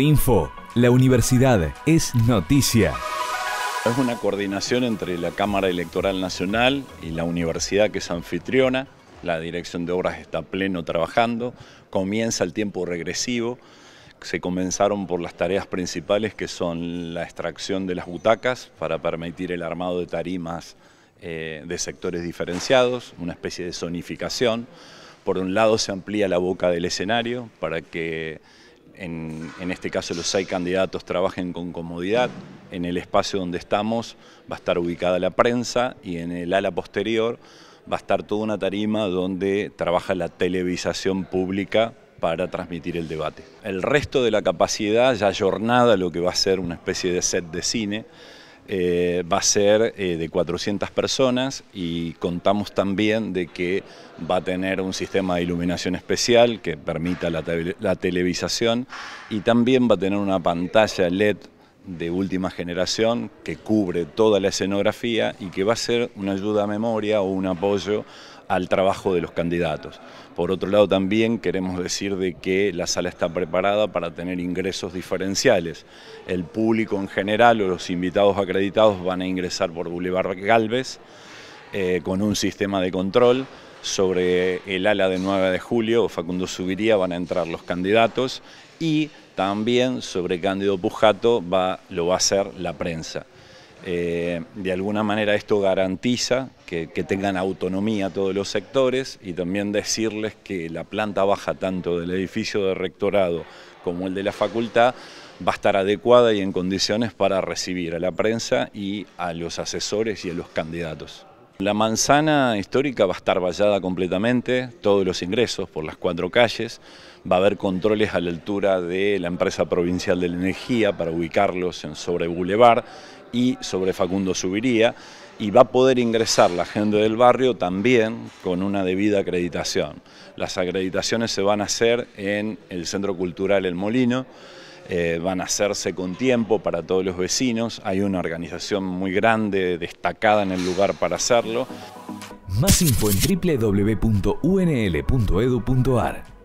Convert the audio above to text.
info La universidad es noticia. Es una coordinación entre la Cámara Electoral Nacional y la universidad que es anfitriona. La dirección de obras está pleno trabajando. Comienza el tiempo regresivo. Se comenzaron por las tareas principales que son la extracción de las butacas para permitir el armado de tarimas eh, de sectores diferenciados, una especie de zonificación. Por un lado se amplía la boca del escenario para que en, este caso los seis candidatos trabajen con comodidad. En el espacio donde estamos va a estar ubicada la prensa y en el ala posterior va a estar toda una tarima donde trabaja la televisación pública para transmitir el debate. El resto de la capacidad ya jornada lo que va a ser una especie de set de cine, eh, va a ser eh, de 400 personas y contamos también de que va a tener un sistema de iluminación especial que permita la, la televisación y también va a tener una pantalla LED de última generación que cubre toda la escenografía y que va a ser una ayuda a memoria o un apoyo al trabajo de los candidatos. Por otro lado también queremos decir de que la sala está preparada para tener ingresos diferenciales. El público en general o los invitados acreditados van a ingresar por Boulevard Galvez eh, con un sistema de control sobre el ala de 9 de julio, Facundo Subiría, van a entrar los candidatos y también sobre Cándido Pujato lo va a hacer la prensa. Eh, de alguna manera esto garantiza que, que, tengan autonomía todos los sectores y también decirles que la planta baja tanto del edificio de rectorado como el de la facultad va a estar adecuada y en condiciones para recibir a la prensa y a los asesores y a los candidatos. La manzana histórica va a estar vallada completamente, todos los ingresos por las cuatro calles, va a haber controles a la altura de la empresa provincial de la energía para ubicarlos en sobre Boulevard y sobre Facundo Subiría y va a poder ingresar la gente del barrio también con una debida acreditación. Las acreditaciones se van a hacer en el Centro Cultural El Molino, eh, van a hacerse con tiempo para todos los vecinos, hay una organización muy grande, destacada en el lugar para hacerlo. Más info en www.unl.edu.ar